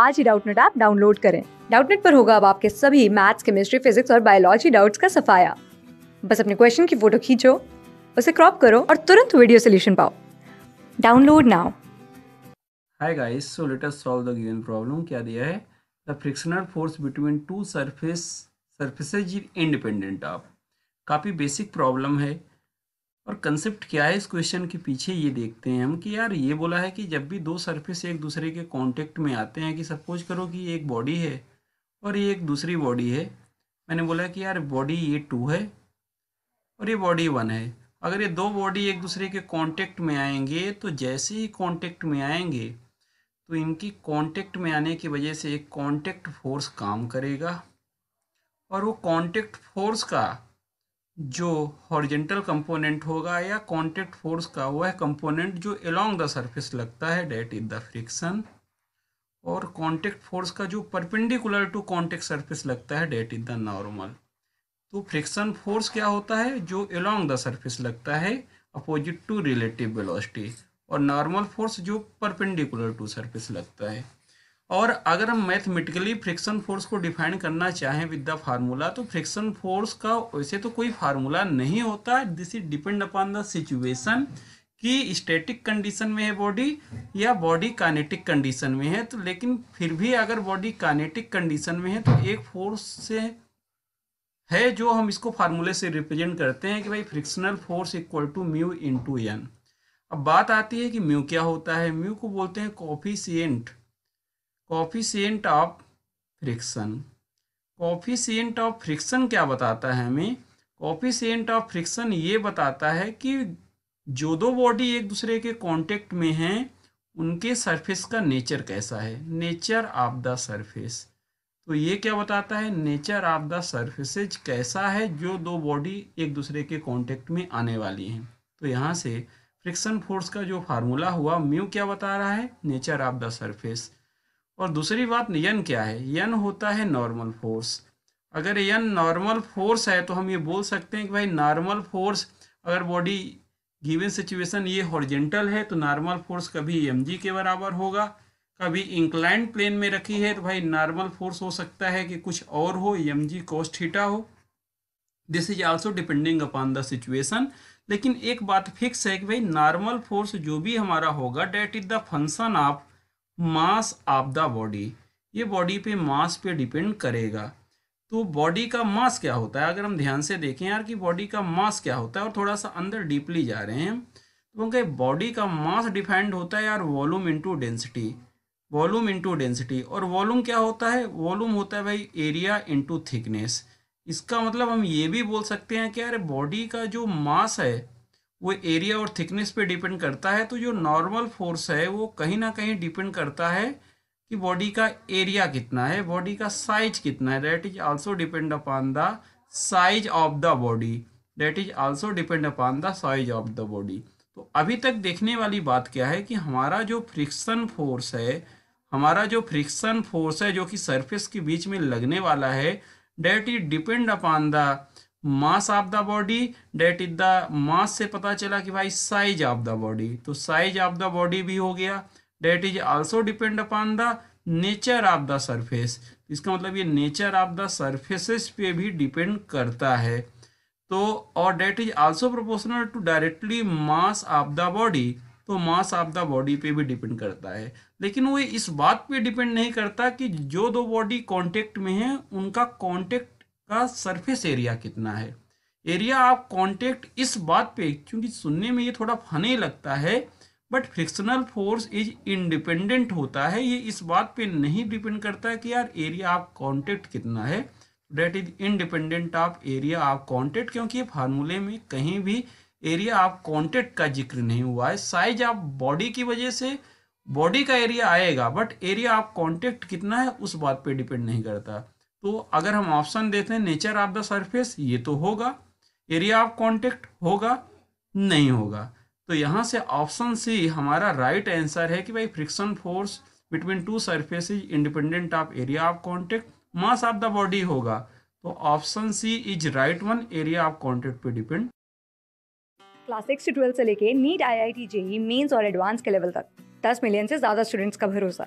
आज ही Doubtnut app download करें डाउटनेट पर होगा अब आपके सभी मैथ्स केमिस्ट्री फिजिक्स और बायोलॉजी डाउट्स का सफाया बस अपने क्वेश्चन की फोटो खींचो उसे क्रॉप करो और तुरंत वीडियो सोल्यूशन पाओ download now hi guys so let us solve the given problem क्या दिया है the frictional force between two surface surfaces is independent of काफ़ी बेसिक प्रॉब्लम है और कंसेप्ट क्या है इस क्वेश्चन के पीछे ये देखते हैं हम कि यार ये बोला है कि जब भी दो सरफेस एक दूसरे के कॉन्टेक्ट में आते हैं कि सपोज करो कि एक बॉडी है और ये एक दूसरी बॉडी है मैंने बोला कि यार बॉडी ये टू है और ये बॉडी वन है अगर ये दो बॉडी एक दूसरे के कांटेक्ट में आएंगे तो जैसे ही कांटेक्ट में आएंगे तो इनकी कांटेक्ट में आने की वजह से एक कांटेक्ट फोर्स काम करेगा और वो कांटेक्ट फोर्स का जो हॉरिजेंटल कंपोनेंट होगा या कॉन्टेक्ट फोर्स का वह कंपोनेंट जो अलोंग द सरफेस लगता है डेट इज द फ्रिक्शन और कॉन्टेक्ट फोर्स का जो परपेंडिकुलर टू कॉन्टेक्ट सरफेस लगता है डेट इज द नॉर्मल तो फ्रिक्शन फोर्स क्या होता है जो अलोंग द सरफेस लगता है अपोजिट टू रिलेटिव वेलोसिटी और नॉर्मल फोर्स जो परपेंडिकुलर टू सरफेस लगता है और अगर हम मैथमेटिकली फ्रिक्शन फोर्स को डिफाइन करना चाहें विद द फार्मूला तो फ्रिक्शन फोर्स का वैसे तो कोई फार्मूला नहीं होता this is depend upon the situation कि स्टैटिक कंडीशन में है बॉडी या बॉडी कानेटिक कंडीशन में है तो लेकिन फिर भी अगर बॉडी कानेटिक कंडीशन में है तो एक फोर्स से है जो हम इसको फार्मूले से रिप्रेजेंट करते हैं कि भाई frictional force equal to mu into N अब बात आती है कि म्यू क्या होता है म्यू को बोलते हैं coefficient coefficient of friction coefficient of friction क्या बताता है हमें कॉफिशियंट ऑफ फ्रिक्शन ये बताता है कि जो दो बॉडी एक दूसरे के कांटेक्ट में हैं उनके सरफेस का नेचर कैसा है नेचर ऑफ द सरफेस तो ये क्या बताता है नेचर ऑफ द सर्फेसेज कैसा है जो दो बॉडी एक दूसरे के कांटेक्ट में आने वाली हैं तो यहाँ से फ्रिक्शन फोर्स का जो फार्मूला हुआ म्यू क्या बता रहा है नेचर ऑफ द सर्फेस और दूसरी बात यन क्या है यन होता है नॉर्मल फोर्स अगर यन नॉर्मल फोर्स है तो हम ये बोल सकते हैं कि भाई नॉर्मल फोर्स अगर बॉडी गिवन सिचुएशन ये हॉर्जेंटल है तो नॉर्मल फोर्स कभी एम के बराबर होगा कभी इंक्लाइन प्लेन में रखी है तो भाई नॉर्मल फोर्स हो सकता है कि कुछ और हो एम जी कोस्ट थीटा हो this is also depending upon the situation लेकिन एक बात फिक्स है कि भाई नॉर्मल फोर्स जो भी हमारा होगा that is the function of mass of the body ये बॉडी पे मास पे डिपेंड करेगा तो बॉडी का मास क्या होता है अगर हम ध्यान से देखें यार कि बॉडी का मास क्या होता है और थोड़ा सा अंदर डीपली जा रहे हैं तो कहें बॉडी का मास डिफाइंड होता है यार volume into density volume into density और वॉल्यूम क्या होता है वॉल्यूम होता है भाई एरिया इंटू थिकनेस इसका मतलब हम ये भी बोल सकते हैं कि यार बॉडी का जो मास है वो एरिया और थिकनेस पे डिपेंड करता है तो जो नॉर्मल फोर्स है वो कहीं ना कहीं डिपेंड करता है कि बॉडी का एरिया कितना है बॉडी का साइज कितना है that is also depend upon the size of the body that is also depend upon the size of the body तो अभी तक देखने वाली बात क्या है कि हमारा जो फ्रिक्शन फोर्स है हमारा जो फ्रिक्शन फोर्स है जो कि सरफेस के बीच में लगने वाला है that is depend upon the mass of the body that is the mass से पता चला कि भाई साइज ऑफ द बॉडी तो साइज ऑफ द बॉडी भी हो गया that is also depend upon the nature of the surface इसका मतलब ये नेचर ऑफ द सरफेसेस पे भी डिपेंड करता है तो और that is also proportional to directly mass of the body तो मास ऑफ द बॉडी पे भी डिपेंड करता है लेकिन वो इस बात पे डिपेंड नहीं करता कि जो दो बॉडी कांटेक्ट में हैं उनका कांटेक्ट का सरफेस एरिया कितना है एरिया ऑफ कॉन्टेक्ट इस बात पे क्योंकि सुनने में ये थोड़ा फनी लगता है but frictional force is independent होता है ये इस बात पे नहीं डिपेंड करता है कि यार एरिया ऑफ कॉन्टेक्ट कितना है that is independent of area of contact क्योंकि फार्मूले में कहीं भी एरिया ऑफ कॉन्टेक्ट का जिक्र नहीं हुआ है साइज ऑफ बॉडी की वजह से बॉडी का एरिया आएगा बट एरिया ऑफ कॉन्टेक्ट कितना है उस बात पे डिपेंड नहीं करता तो अगर हम ऑप्शन देते हैं नेचर ऑफ द सरफेस ये तो होगा एरिया ऑफ कॉन्टेक्ट होगा नहीं होगा तो यहाँ से ऑप्शन सी हमारा राइट right आंसर है कि भाई friction force between two surface is independent of area of contact mass of the body होगा तो option C is right one area of contact पे डिपेंड क्लास सिक्स से twelfth से लेके NEET I I T JEE mains और advance के level तक दस मिलियन से ज्यादा स्टूडेंट्स का भरोसा